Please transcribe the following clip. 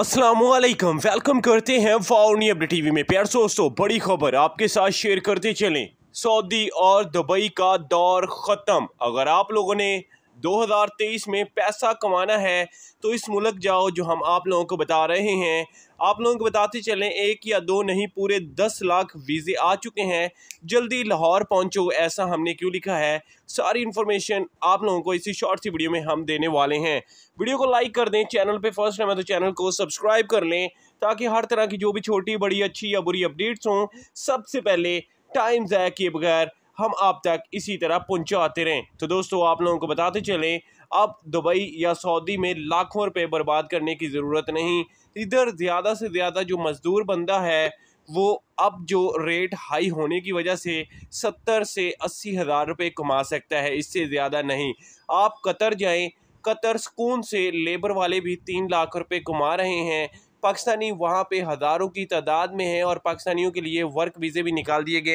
Aslam welcome करते हैं फाउनी TV में प्यार दोस्तों बड़ी खबर आपके साथ शेयर करते चलें सऊदी और दुबई का दौर ख़त्म अगर आप लोगों ने 2023 में पैसा कमाना है तो इस मुल्क जाओ जो हम आप लोगों को बता रहे हैं आप लोगों को बताते चलें एक या दो नहीं पूरे दस लाख वीज़े आ चुके हैं जल्दी लाहौर पहुंचो ऐसा हमने क्यों लिखा है सारी इन्फॉर्मेशन आप लोगों को इसी शॉर्ट सी वीडियो में हम देने वाले हैं वीडियो को लाइक कर दें चैनल पर फर्स्ट टाइम है तो चैनल को सब्सक्राइब कर लें ताकि हर तरह की जो भी छोटी बड़ी अच्छी या बुरी अपडेट्स हों सबसे पहले टाइम ज़ाया किए बगैर हम आप तक इसी तरह पहुंचाते रहें तो दोस्तों आप लोगों को बताते चलें अब दुबई या सऊदी में लाखों रुपए बर्बाद करने की ज़रूरत नहीं इधर ज़्यादा से ज़्यादा जो मज़दूर बंदा है वो अब जो रेट हाई होने की वजह से सत्तर से अस्सी हज़ार रुपये कमा सकता है इससे ज़्यादा नहीं आप कतर जाएँ कतर सुकून से लेबर वाले भी तीन लाख रुपये कमा रहे हैं पाकिस्तानी वहाँ पे हज़ारों की तादाद में हैं और पाकिस्तानियों के लिए वर्क वीज़े भी निकाल दिए गए